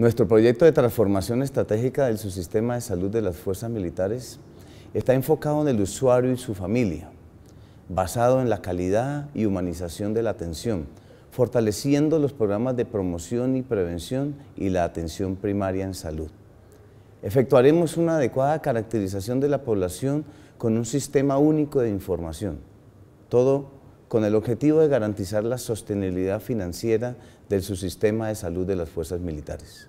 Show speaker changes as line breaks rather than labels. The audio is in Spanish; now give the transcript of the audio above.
Nuestro proyecto de transformación estratégica del subsistema de salud de las fuerzas militares está enfocado en el usuario y su familia, basado en la calidad y humanización de la atención, fortaleciendo los programas de promoción y prevención y la atención primaria en salud. Efectuaremos una adecuada caracterización de la población con un sistema único de información, todo con el objetivo de garantizar la sostenibilidad financiera del sistema de salud de las fuerzas militares.